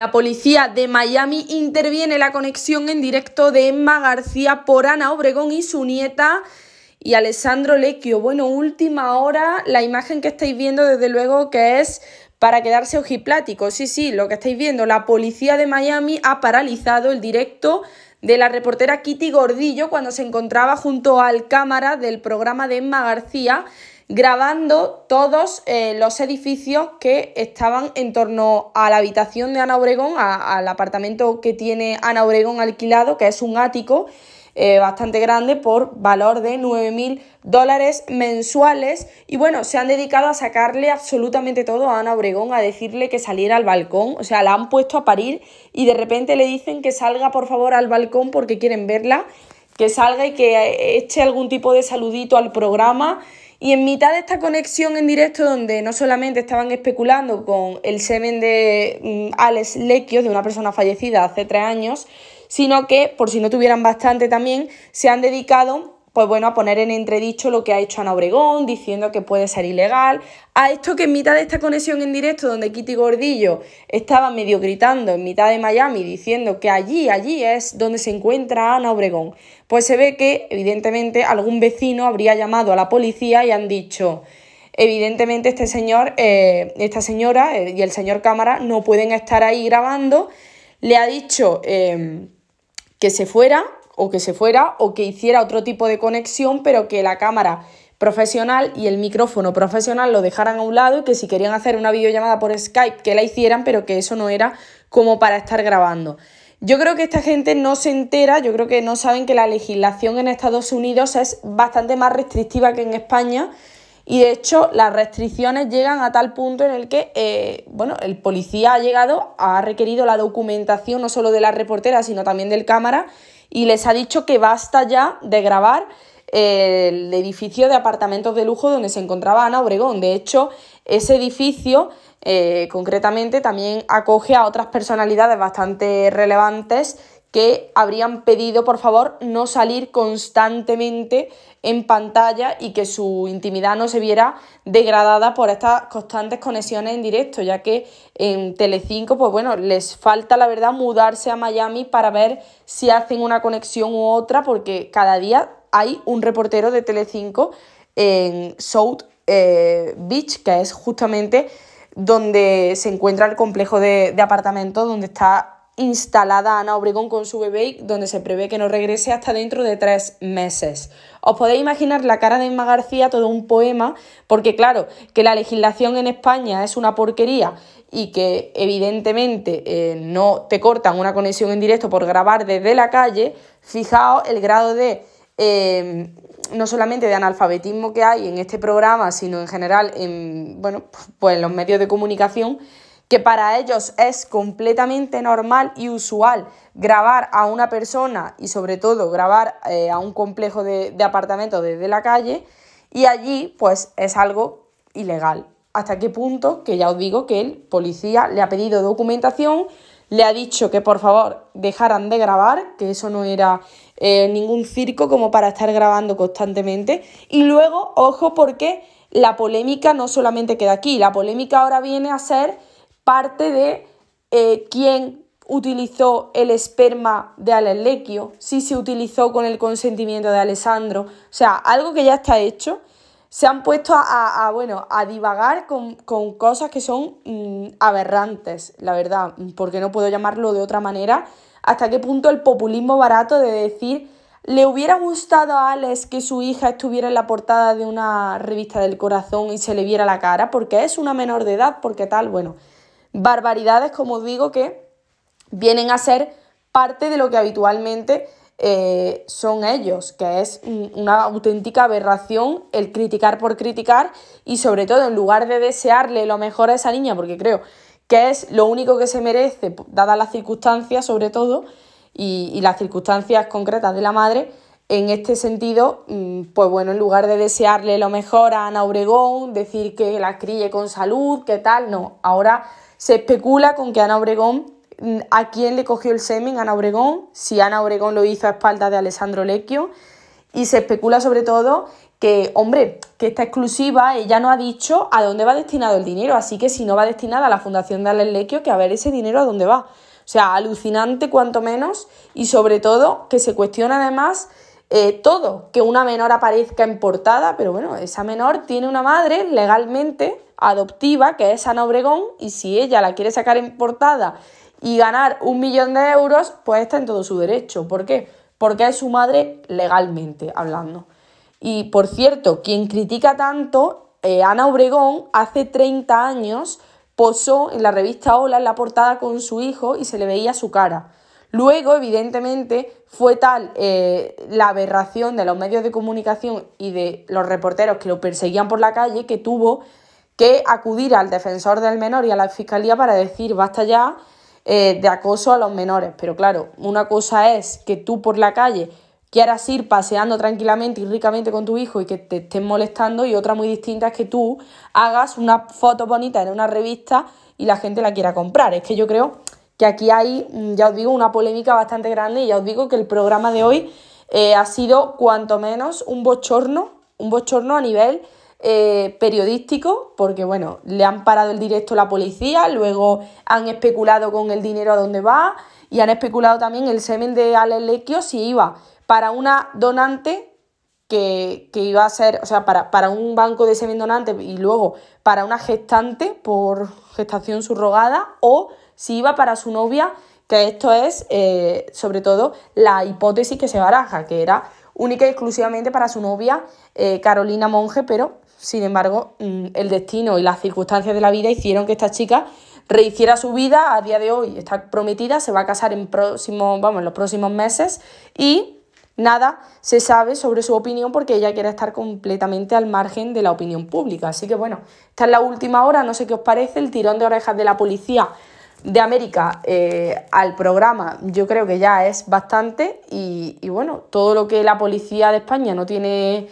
La policía de Miami interviene la conexión en directo de Emma García por Ana Obregón y su nieta y Alessandro Lecchio. Bueno, última hora, la imagen que estáis viendo desde luego que es para quedarse ojiplático. Sí, sí, lo que estáis viendo, la policía de Miami ha paralizado el directo de la reportera Kitty Gordillo cuando se encontraba junto al cámara del programa de Emma García grabando todos eh, los edificios que estaban en torno a la habitación de Ana Obregón, al apartamento que tiene Ana Obregón alquilado, que es un ático eh, bastante grande por valor de 9.000 dólares mensuales. Y bueno, se han dedicado a sacarle absolutamente todo a Ana Obregón, a decirle que saliera al balcón. O sea, la han puesto a parir y de repente le dicen que salga por favor al balcón porque quieren verla, que salga y que eh, eche algún tipo de saludito al programa. Y en mitad de esta conexión en directo, donde no solamente estaban especulando con el semen de mm, Alex Lequios, de una persona fallecida hace tres años, sino que, por si no tuvieran bastante también, se han dedicado pues bueno, a poner en entredicho lo que ha hecho Ana Obregón, diciendo que puede ser ilegal. A esto que en mitad de esta conexión en directo, donde Kitty Gordillo estaba medio gritando en mitad de Miami, diciendo que allí, allí es donde se encuentra Ana Obregón, pues se ve que, evidentemente, algún vecino habría llamado a la policía y han dicho. Evidentemente, este señor, eh, esta señora eh, y el señor cámara no pueden estar ahí grabando. Le ha dicho eh, que se fuera o que se fuera o que hiciera otro tipo de conexión, pero que la cámara profesional y el micrófono profesional lo dejaran a un lado y que si querían hacer una videollamada por Skype que la hicieran, pero que eso no era como para estar grabando. Yo creo que esta gente no se entera, yo creo que no saben que la legislación en Estados Unidos es bastante más restrictiva que en España y de hecho las restricciones llegan a tal punto en el que eh, bueno, el policía ha llegado, ha requerido la documentación no solo de la reportera sino también del cámara y les ha dicho que basta ya de grabar eh, el edificio de apartamentos de lujo donde se encontraba Ana Obregón. De hecho, ese edificio eh, concretamente también acoge a otras personalidades bastante relevantes que habrían pedido, por favor, no salir constantemente en pantalla y que su intimidad no se viera degradada por estas constantes conexiones en directo, ya que en Telecinco, pues bueno, les falta la verdad mudarse a Miami para ver si hacen una conexión u otra, porque cada día hay un reportero de Telecinco en South eh, Beach, que es justamente donde se encuentra el complejo de, de apartamentos donde está instalada Ana Obregón con su bebé, donde se prevé que no regrese hasta dentro de tres meses. Os podéis imaginar la cara de Emma García, todo un poema, porque claro, que la legislación en España es una porquería y que evidentemente eh, no te cortan una conexión en directo por grabar desde la calle, fijaos el grado de... Eh, no solamente de analfabetismo que hay en este programa, sino en general en, bueno, pues, pues en los medios de comunicación, que para ellos es completamente normal y usual grabar a una persona y sobre todo grabar eh, a un complejo de, apartamentos desde la calle y allí pues es algo ilegal. ¿Hasta qué punto? Que ya os digo que el policía le ha pedido documentación, le ha dicho que por favor dejaran de grabar, que eso no era eh, ningún circo como para estar grabando constantemente. Y luego, ojo, porque la polémica no solamente queda aquí, la polémica ahora viene a ser parte de eh, quién utilizó el esperma de Alelequio, si se utilizó con el consentimiento de Alessandro, o sea, algo que ya está hecho, se han puesto a, bueno, a divagar con, cosas que son mm, aberrantes, la verdad, porque no puedo llamarlo de otra manera, hasta qué punto el populismo barato de decir, le hubiera gustado a Alex que su hija estuviera en la portada de una revista del corazón y se le viera la cara, porque es una menor de edad, porque tal, bueno, barbaridades, como os digo, que vienen a ser parte de lo que habitualmente eh, son ellos, que es una auténtica aberración el criticar por criticar y sobre todo en lugar de desearle lo mejor a esa niña, porque creo que es lo único que se merece, dadas las circunstancias sobre todo y, las circunstancias concretas de la madre, en este sentido, mm, pues bueno, en lugar de desearle lo mejor a Ana Oregón decir que la críe con salud, que tal, no, ahora se especula con que Ana Obregón, mm, a quién le cogió el semen Ana Obregón, si Ana Obregón lo hizo a espaldas de Alessandro Lecchio, y se especula sobre todo que, hombre, que esta exclusiva ella no ha dicho a dónde va destinado el dinero, así que si no va destinada a la Fundación de Lecchio, que a ver ese dinero a dónde va. O sea, alucinante cuanto menos y sobre todo que se cuestiona además eh, todo, que una menor aparezca en portada, pero bueno, esa menor tiene una madre legalmente adoptiva, que es Ana Obregón, y si ella la quiere sacar en portada y ganar un millón de euros, pues está en todo su derecho. ¿Por qué? Porque es su madre legalmente hablando. Y por cierto, quien critica tanto, eh, Ana Obregón, hace 30 años posó en la revista Hola en la portada con su hijo y se le veía su cara. Luego, evidentemente, fue tal eh, la aberración de los medios de comunicación y de los reporteros que lo perseguían por la calle que tuvo que acudir al defensor del menor y a la fiscalía para decir basta ya eh, de acoso a los menores. Pero claro, una cosa es que tú por la calle quieras ir paseando tranquilamente y ricamente con tu hijo y que te estén molestando y otra muy distinta es que tú hagas una foto bonita en una revista y la gente la quiera comprar. Es que yo creo que aquí hay, mm, ya os digo, una polémica bastante grande y ya os digo que el programa de hoy eh, ha sido cuanto menos un bochorno, un bochorno a nivel eh, periodístico, porque bueno, le han parado el directo a la policía, luego han especulado con el dinero a dónde va y han especulado también el semen de Alelequio si iba para una donante que, iba a ser, o sea, para, para un banco de semen donante y luego para una gestante por gestación subrogada o si iba para su novia, que esto es eh, sobre todo la hipótesis que se baraja, que era única y exclusivamente para su novia eh, Carolina Monge, pero sin embargo mm, el destino y las circunstancias de la vida hicieron que esta chica rehiciera su vida a día de hoy. Está prometida, se va a casar en, próximo, vamos, en los próximos meses y nada se sabe sobre su opinión porque ella quiere estar completamente al margen de la opinión pública. Así que bueno, esta es la última hora, no sé qué os parece, el tirón de orejas de la policía de América eh, al programa yo creo que ya es bastante y, bueno, todo lo que la policía de España no tiene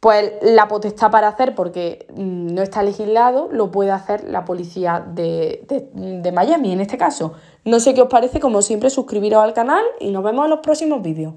pues la potestad para hacer porque mm, no está legislado, lo puede hacer la policía de, de Miami en este caso. No sé qué os parece, como siempre suscribiros al canal y nos vemos en los próximos vídeos.